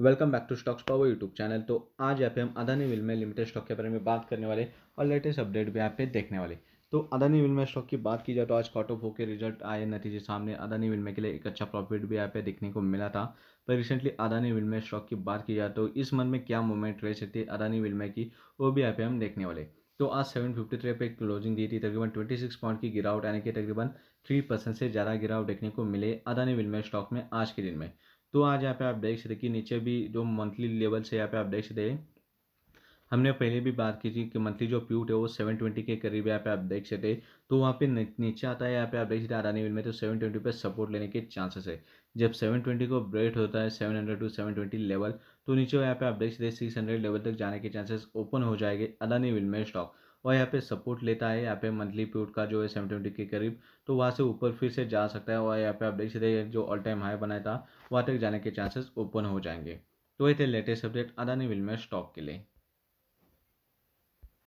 welcome back to stocks power YouTube channel तो आज यहाँ पे हम Adani Wilmar limited stock के बारे में बात करने वाले और लेटेस्ट अपडेट भी यहाँ पे देखने वाले तो अदानी विल में स्टॉक की बात की जाए तो आज कॉट ऑफ होकर रिजल्ट आए नतीजे सामने अदानी विल में के लिए एक अच्छा प्रॉफिट भी यहाँ पे देखने को मिला था पर recently Adani Wilmar stock की बात की जाए तो इस मंथ में क्या मूवमेंट रह सकती है अदानी विल में की वो भी यहाँ पे हम देखने वाले तो आज सेवन फिफ्टी थ्री पे क्लोजिंग दी थी तकरीबन ट्वेंटी सिक्स पॉइंट की गिरावट यानी कि तकरीबन थ्री परसेंट से ज़्यादा गिरावट देखने को मिले अदानी विल में स्टॉक में आज के दिन में तो आज यहाँ पे आप देख सकते कि नीचे भी जो मंथली लेवल से यहाँ पे आप देख सकते हैं हमने पहले भी बात की थी कि मंथली जो प्यूट है वो सेवन ट्वेंटी के करीब यहाँ पे आप देख सकते तो वहाँ पे नीचे आता है यहाँ पे आप देख सकते आरानी आरानी में तो सेवन ट्वेंटी पर सपोर्ट लेने के चांसेस है जब सेवन ट्वेंटी को ब्रेक होता है seven hundred to seven twenty level तो नीचे यहाँ पे आप देख सकते सिक्स हंड्रेड लेवल तक जाने के चांसेस ओपन हो जाएंगे अदानी में स्टॉक और यहाँ पे सपोर्ट लेता है यहाँ पे मंथली प्यूट का जो है सेवन ट्वेंटी के करीब तो वहाँ से ऊपर फिर से जा सकता है और यहाँ पे आप देख सकते जो ऑल टाइम हाई बनाया था वहाँ तक जाने के चांसेस ओपन हो जाएंगे तो ये थे लेटेस्ट अपडेट अदानी में स्टॉक के लिए